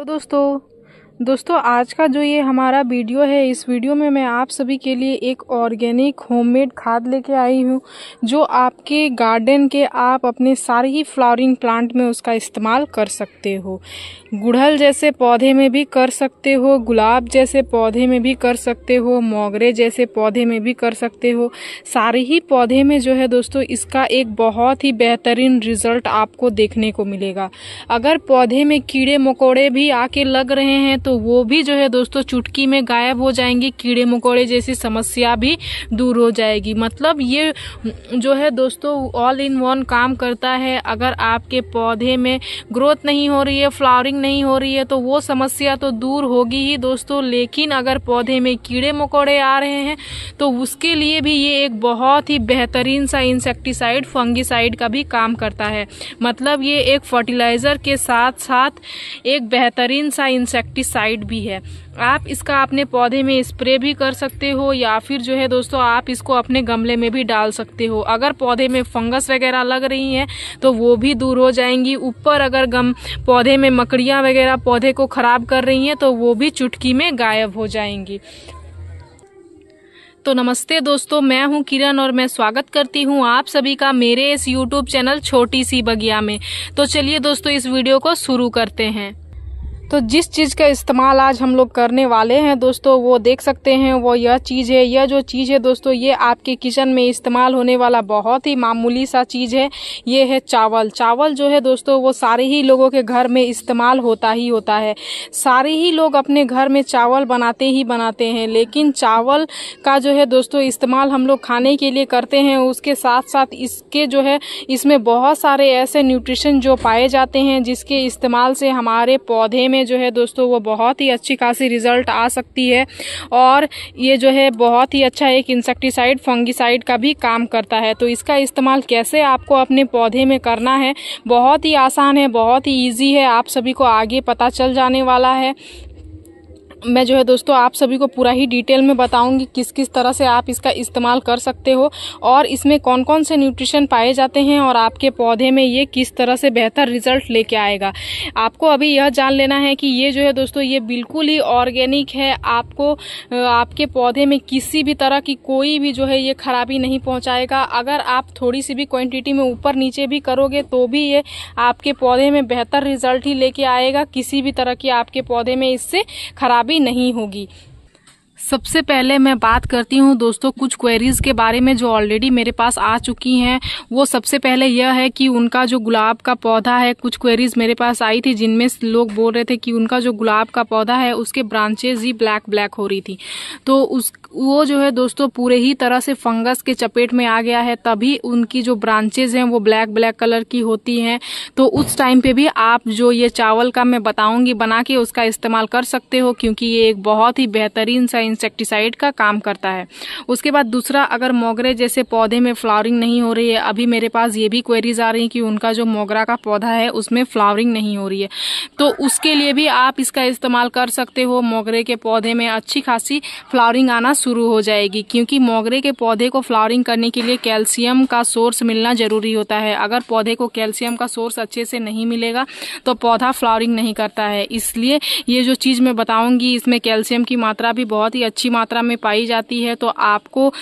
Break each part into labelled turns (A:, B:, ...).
A: तो दोस्तों दोस्तों आज का जो ये हमारा वीडियो है इस वीडियो में मैं आप सभी के लिए एक ऑर्गेनिक होममेड खाद लेके आई हूँ जो आपके गार्डन के आप अपने सारे ही फ्लावरिंग प्लांट में उसका इस्तेमाल कर सकते हो गुड़हल जैसे पौधे में भी कर सकते हो गुलाब जैसे पौधे में भी कर सकते हो मोगरे जैसे पौधे में भी कर सकते हो सारे ही पौधे में जो है दोस्तों इसका एक बहुत ही बेहतरीन रिजल्ट आपको देखने को मिलेगा अगर पौधे में कीड़े मकोड़े भी आके लग रहे हैं तो तो वो भी जो है दोस्तों चुटकी में गायब हो जाएंगी कीड़े मकोड़े जैसी समस्या भी दूर हो जाएगी मतलब ये जो है दोस्तों ऑल इन वन काम करता है अगर आपके पौधे में ग्रोथ नहीं हो रही है फ्लावरिंग नहीं हो रही है तो वो समस्या तो दूर होगी ही दोस्तों लेकिन अगर पौधे में कीड़े मकोड़े आ रहे हैं तो उसके लिए भी ये एक बहुत ही बेहतरीन सा इंसेक्टिसाइड फंगिसाइड का भी काम करता है मतलब ये एक फर्टिलाइज़र के साथ साथ एक बेहतरीन सा इंसेक्टिसाइड साइड भी है आप इसका अपने पौधे में स्प्रे भी कर सकते हो या फिर जो है दोस्तों आप इसको अपने गमले में भी डाल सकते हो अगर पौधे में फंगस वगैरह लग रही है तो वो भी दूर हो जाएंगी ऊपर अगर गम पौधे में मकड़ियाँ वगैरह पौधे को ख़राब कर रही हैं तो वो भी चुटकी में गायब हो जाएंगी तो नमस्ते दोस्तों मैं हूं किरण और मैं स्वागत करती हूं आप सभी का मेरे इस यूट्यूब चैनल छोटी सी बगिया में तो चलिए दोस्तों इस वीडियो को शुरू करते हैं तो जिस चीज़ का इस्तेमाल आज हम लोग करने वाले हैं दोस्तों वो देख सकते हैं वो यह चीज़ है यह जो चीज़ है दोस्तों ये आपके किचन में इस्तेमाल होने वाला बहुत ही मामूली सा चीज़ है ये है चावल चावल जो है दोस्तों वो सारे ही लोगों के घर में इस्तेमाल होता ही होता है सारे ही लोग अपने घर में चावल बनाते ही बनाते हैं लेकिन चावल का जो है दोस्तों इस्तेमाल हम लोग खाने के लिए करते हैं उसके साथ साथ इसके जो है इसमें बहुत सारे ऐसे न्यूट्रिशन जो पाए जाते हैं जिसके इस्तेमाल से हमारे पौधे में में जो है दोस्तों वो बहुत ही अच्छी खासी रिज़ल्ट आ सकती है और ये जो है बहुत ही अच्छा एक इंसेक्टिसाइड फंगिसाइड का भी काम करता है तो इसका इस्तेमाल कैसे आपको अपने पौधे में करना है बहुत ही आसान है बहुत ही ईजी है आप सभी को आगे पता चल जाने वाला है मैं जो है दोस्तों आप सभी को पूरा ही डिटेल में बताऊंगी किस किस तरह से आप इसका इस्तेमाल कर सकते हो और इसमें कौन कौन से न्यूट्रिशन पाए जाते हैं और आपके पौधे में ये किस तरह से बेहतर रिजल्ट लेके आएगा आपको अभी यह जान लेना है कि ये जो है दोस्तों ये बिल्कुल ही ऑर्गेनिक है आपको आपके पौधे में किसी भी तरह की कोई भी जो है ये खराबी नहीं पहुँचाएगा अगर आप थोड़ी सी भी क्वान्टिटी में ऊपर नीचे भी करोगे तो भी ये आपके पौधे में बेहतर रिजल्ट ही लेके आएगा किसी भी तरह की आपके पौधे में इससे खराबी भी नहीं होगी सबसे पहले मैं बात करती हूँ दोस्तों कुछ क्वेरीज़ के बारे में जो ऑलरेडी मेरे पास आ चुकी हैं वो सबसे पहले यह है कि उनका जो गुलाब का पौधा है कुछ क्वेरीज़ मेरे पास आई थी जिनमें लोग बोल रहे थे कि उनका जो गुलाब का पौधा है उसके ब्रांचेज ही ब्लैक ब्लैक हो रही थी तो उस वो जो है दोस्तों पूरे ही तरह से फंगस के चपेट में आ गया है तभी उनकी जो ब्रांचेज हैं वो ब्लैक ब्लैक कलर की होती हैं तो उस टाइम पे भी आप जो ये चावल का मैं बताऊंगी बना के उसका इस्तेमाल कर सकते हो क्योंकि ये एक बहुत ही बेहतरीन सा इंसेक्टिसाइड का काम करता है उसके बाद दूसरा अगर मोगरे जैसे पौधे में फ्लावरिंग नहीं हो रही है अभी मेरे पास ये भी क्वेरीज आ रही है कि उनका जो मोगरा का पौधा है उसमें फ्लावरिंग नहीं हो रही है तो उसके लिए भी आप इसका इस्तेमाल कर सकते हो मोगरे के पौधे में अच्छी खासी फ्लावरिंग आना शुरू हो जाएगी क्योंकि मोगरे के पौधे को फ्लावरिंग करने के लिए कैल्शियम का सोर्स मिलना ज़रूरी होता है अगर पौधे को कैल्शियम का सोर्स अच्छे से नहीं मिलेगा तो पौधा फ्लावरिंग नहीं करता है इसलिए ये जो चीज़ मैं बताऊंगी इसमें कैल्शियम की मात्रा भी बहुत ही अच्छी मात्रा में पाई जाती है तो आपको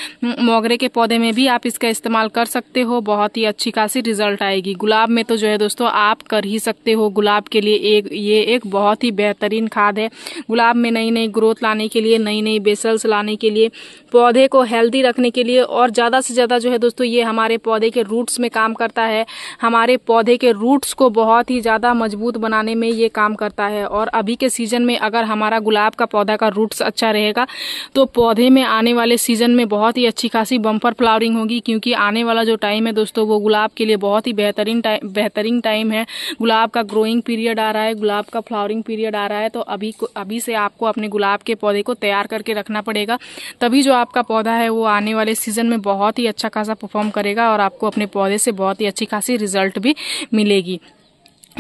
A: मोगरे के पौधे में भी आप इसका इस्तेमाल कर सकते हो बहुत ही अच्छी खासी रिजल्ट आएगी गुलाब में तो जो है दोस्तों आप कर ही सकते हो गुलाब के लिए एक ये एक बहुत ही बेहतरीन खाद है गुलाब में नई नई ग्रोथ लाने के लिए नई नई बेसल्स लाने के के लिए पौधे को हेल्दी रखने के लिए और ज़्यादा से ज़्यादा जो है दोस्तों ये हमारे पौधे के रूट्स में काम करता है हमारे पौधे के रूट्स को बहुत ही ज़्यादा मजबूत बनाने में ये काम करता है और अभी के सीज़न में अगर हमारा गुलाब का पौधा का रूट्स अच्छा रहेगा तो पौधे में आने वाले सीज़न में बहुत ही अच्छी खासी बम्पर फ्लावरिंग होगी क्योंकि आने वाला जो टाइम है दोस्तों वो गुलाब के लिए बहुत ही बेहतरीन टाइम बेहतरीन टाइम है गुलाब का ग्रोइंग पीरियड आ रहा है गुलाब का फ्लावरिंग पीरियड आ रहा है तो अभी अभी से आपको अपने गुलाब के पौधे को तैयार करके रखना पड़ेगा तभी जो आपका पौधा है वो आने वाले सीज़न में बहुत ही अच्छा खासा परफॉर्म करेगा और आपको अपने पौधे से बहुत ही अच्छी खासी रिजल्ट भी मिलेगी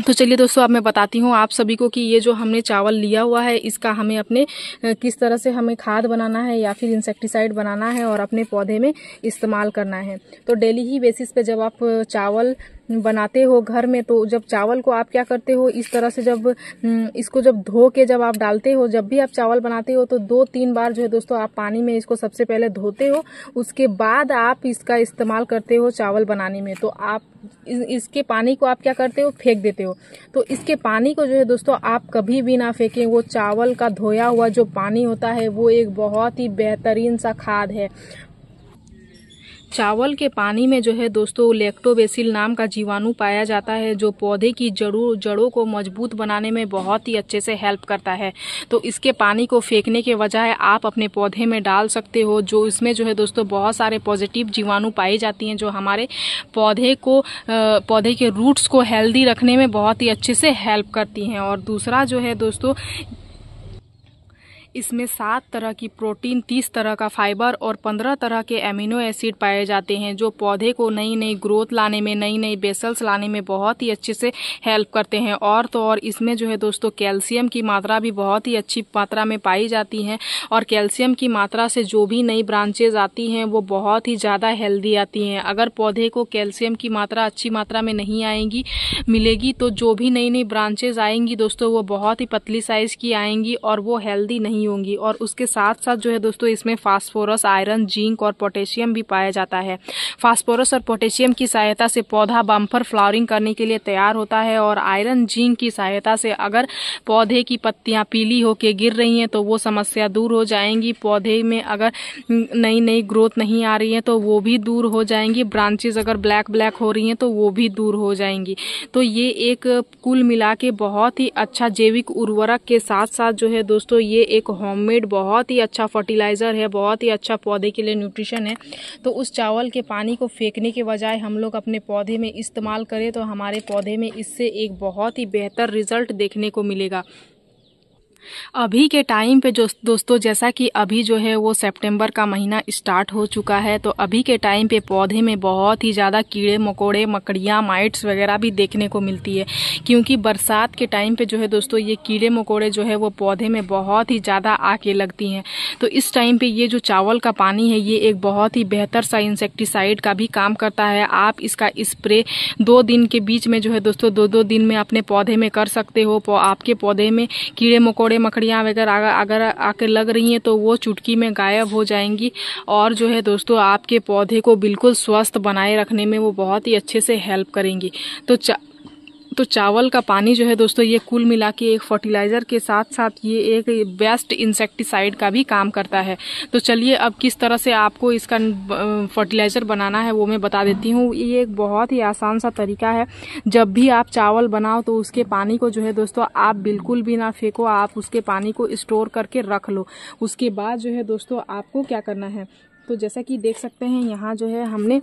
A: तो चलिए दोस्तों अब मैं बताती हूँ आप सभी को कि ये जो हमने चावल लिया हुआ है इसका हमें अपने किस तरह से हमें खाद बनाना है या फिर इंसेक्टिसाइड बनाना है और अपने पौधे में इस्तेमाल करना है तो डेली ही बेसिस पे जब आप चावल बनाते हो घर में तो जब चावल को आप क्या करते हो इस तरह से जब हम्म, इसको जब धो के जब आप डालते हो जब भी आप चावल बनाते हो तो दो तीन बार जो है दोस्तों आप पानी में इसको सबसे पहले धोते हो उसके बाद आप इसका इस्तेमाल करते हो चावल बनाने में तो आप इसके पानी को आप क्या करते हो फेंक देते हो तो इसके पानी को जो है दोस्तों आप कभी भी ना फेंकें वो चावल का धोया हुआ जो पानी होता है वो एक बहुत ही बेहतरीन सा खाद है चावल के पानी में जो है दोस्तों लेक्टोबेसिल नाम का जीवाणु पाया जाता है जो पौधे की जड़ों जड़ों को मजबूत बनाने में बहुत ही अच्छे से हेल्प करता है तो इसके पानी को फेंकने के बजाय आप अपने पौधे में डाल सकते हो जो इसमें जो है दोस्तों बहुत सारे पॉजिटिव जीवाणु पाई जाती हैं जो हमारे पौधे को पौधे के रूट्स को हेल्दी रखने में बहुत ही अच्छे से हेल्प करती हैं और दूसरा जो है दोस्तों इसमें सात तरह की प्रोटीन तीस तरह का फाइबर और पंद्रह तरह के एमिनो एसिड पाए जाते हैं जो पौधे को नई नई ग्रोथ लाने में नई नई बेसल्स लाने में बहुत ही अच्छे से हेल्प करते हैं और तो और इसमें जो है दोस्तों कैल्शियम की मात्रा भी बहुत ही अच्छी मात्रा में पाई जाती है और कैल्शियम की मात्रा से जो भी नई ब्रांचेज आती हैं वो बहुत ही ज़्यादा हेल्दी आती हैं अगर पौधे को कैल्शियम की मात्रा अच्छी मात्रा में नहीं आएंगी मिलेगी तो जो भी नई नई ब्रांचेज आएंगी दोस्तों वो बहुत ही पतली साइज़ की आएंगी और वो हेल्दी नहीं नहीं होंगी और उसके साथ साथ जो है दोस्तों इसमें फास्फोरस आयरन जिंक और पोटेशियम भी पाया जाता है फास्फोरस और पोटेशियम की सहायता से पौधा बम्फर फ्लावरिंग करने के लिए तैयार होता है और आयरन जिंक की सहायता से अगर पौधे की पत्तियां पीली होके गिर रही हैं तो वो समस्या दूर हो जाएंगी पौधे में अगर नई नई ग्रोथ नहीं आ रही है तो वो भी दूर हो जाएंगी ब्रांचेज अगर ब्लैक ब्लैक हो रही हैं तो वो भी दूर हो जाएंगी तो ये एक कुल मिला के बहुत ही अच्छा जैविक उर्वरक के साथ साथ जो है दोस्तों ये एक एक होममेड बहुत ही अच्छा फर्टिलाइज़र है बहुत ही अच्छा पौधे के लिए न्यूट्रिशन है तो उस चावल के पानी को फेंकने के बजाय हम लोग अपने पौधे में इस्तेमाल करें तो हमारे पौधे में इससे एक बहुत ही बेहतर रिज़ल्ट देखने को मिलेगा अभी के टाइम पे जो दोस्तों जैसा कि अभी जो है वो सितंबर का महीना स्टार्ट हो चुका है तो अभी के टाइम पे पौधे में बहुत ही ज़्यादा कीड़े मकोड़े मकड़ियाँ माइट्स वगैरह भी देखने को मिलती है क्योंकि बरसात के टाइम पे जो है दोस्तों ये कीड़े मकोड़े जो है वो पौधे में बहुत ही ज़्यादा आके लगती हैं तो इस टाइम पर ये जो चावल का पानी है ये एक बहुत ही बेहतर सा इंसेक्टिसाइड का भी काम करता है आप इसका स्प्रे दो दिन के बीच में जो है दोस्तों दो दो दिन में अपने पौधे में कर सकते हो आपके पौधे में कीड़े मकोड़े मकोड़े मकड़ियाँ वगैरह अगर आके लग रही हैं तो वो चुटकी में गायब हो जाएंगी और जो है दोस्तों आपके पौधे को बिल्कुल स्वस्थ बनाए रखने में वो बहुत ही अच्छे से हेल्प करेंगी तो तो चावल का पानी जो है दोस्तों ये कुल मिला के एक फर्टिलाइज़र के साथ साथ ये एक बेस्ट इंसेक्टिसाइड का भी काम करता है तो चलिए अब किस तरह से आपको इसका फर्टिलाइज़र बनाना है वो मैं बता देती हूँ ये एक बहुत ही आसान सा तरीका है जब भी आप चावल बनाओ तो उसके पानी को जो है दोस्तों आप बिल्कुल भी ना फेंको आप उसके पानी को स्टोर करके रख लो उसके बाद जो है दोस्तों आपको क्या करना है तो जैसा कि देख सकते हैं यहाँ जो है हमने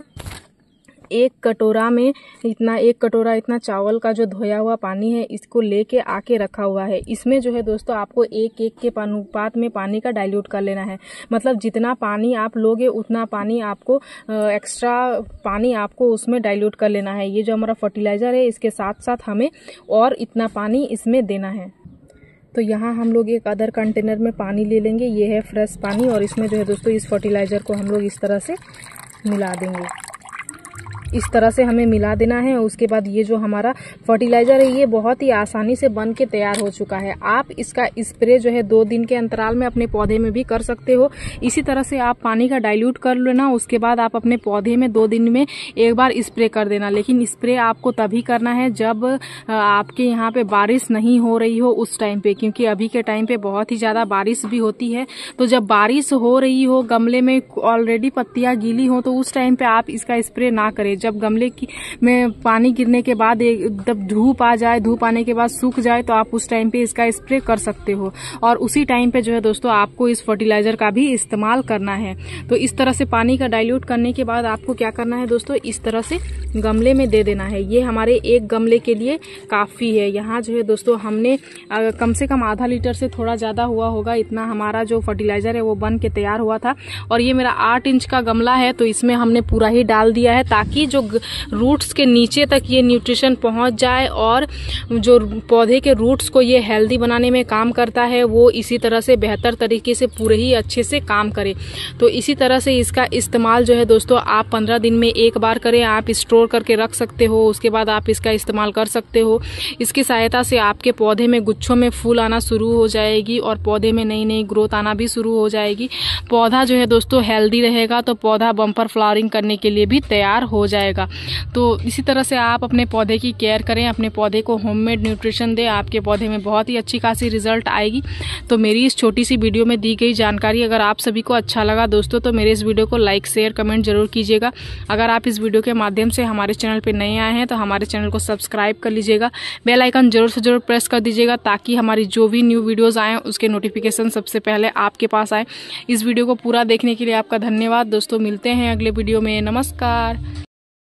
A: एक कटोरा में इतना एक कटोरा इतना चावल का जो धोया हुआ पानी है इसको लेके आके रखा हुआ है इसमें जो है दोस्तों आपको एक एक के अनुपात में पानी का डाइल्यूट कर लेना है मतलब जितना पानी आप लोगे उतना पानी आपको एक्स्ट्रा पानी आपको उसमें डाइल्यूट कर लेना है ये जो हमारा फर्टिलाइज़र है इसके साथ साथ हमें और इतना पानी इसमें देना है तो यहाँ हम लोग एक अदर कंटेनर में पानी ले लेंगे ये है फ्रेश पानी और इसमें जो है दोस्तों इस फर्टिलाइज़र को हम लोग इस तरह से मिला देंगे इस तरह से हमें मिला देना है उसके बाद ये जो हमारा फर्टिलाइज़र है ये बहुत ही आसानी से बन के तैयार हो चुका है आप इसका स्प्रे जो है दो दिन के अंतराल में अपने पौधे में भी कर सकते हो इसी तरह से आप पानी का डाइल्यूट कर लेना उसके बाद आप अपने पौधे में दो दिन में एक बार स्प्रे कर देना लेकिन स्प्रे आपको तभी करना है जब आपके यहाँ पे बारिश नहीं हो रही हो उस टाइम पे क्योंकि अभी के टाइम पे बहुत ही ज़्यादा बारिश भी होती है तो जब बारिश हो रही हो गमले में ऑलरेडी पत्तियाँ गीली हो तो उस टाइम पे आप इसका स्प्रे ना करें जब गमले की में पानी गिरने के बाद जब धूप आ जाए धूप आने के बाद सूख जाए तो आप उस टाइम पे इसका स्प्रे कर सकते हो और उसी टाइम पे जो है दोस्तों आपको इस फर्टिलाइजर का भी इस्तेमाल करना है तो इस तरह से पानी का डाइल्यूट करने के बाद आपको क्या करना है दोस्तों इस तरह से गमले में दे देना है ये हमारे एक गमले के लिए काफ़ी है यहाँ जो है दोस्तों हमने कम से कम आधा लीटर से थोड़ा ज़्यादा हुआ होगा इतना हमारा जो फर्टिलाइज़र है वो बन के तैयार हुआ था और ये मेरा आठ इंच का गमला है तो इसमें हमने पूरा ही डाल दिया है ताकि जो रूट्स के नीचे तक ये न्यूट्रिशन पहुंच जाए और जो पौधे के रूट्स को ये हेल्दी बनाने में काम करता है वो इसी तरह से बेहतर तरीके से पूरे ही अच्छे से काम करे तो इसी तरह से इसका इस्तेमाल जो है दोस्तों आप पंद्रह दिन में एक बार करें आप स्टोर करके रख सकते हो उसके बाद आप इसका इस्तेमाल कर सकते हो इसकी सहायता से आपके पौधे में गुच्छों में फूल आना शुरू हो जाएगी और पौधे में नई नई ग्रोथ आना भी शुरू हो जाएगी पौधा जो है दोस्तों हेल्दी रहेगा तो पौधा बम्पर फ्लावरिंग करने के लिए भी तैयार हो जाए जाएगा तो इसी तरह से आप अपने पौधे की केयर करें अपने पौधे को होममेड न्यूट्रिशन दें आपके पौधे में बहुत ही अच्छी खासी रिजल्ट आएगी तो मेरी इस छोटी सी वीडियो में दी गई जानकारी अगर आप सभी को अच्छा लगा दोस्तों तो मेरे इस वीडियो को लाइक शेयर कमेंट जरूर कीजिएगा अगर आप इस वीडियो के माध्यम से हमारे चैनल पर नए आए हैं तो हमारे चैनल को सब्सक्राइब कर लीजिएगा बेल आइकन जरूर से जरूर प्रेस कर दीजिएगा ताकि हमारी जो भी न्यू वीडियोज़ आएँ उसके नोटिफिकेशन सबसे पहले आपके पास आए इस वीडियो को पूरा देखने के लिए आपका धन्यवाद दोस्तों मिलते हैं अगले वीडियो में नमस्कार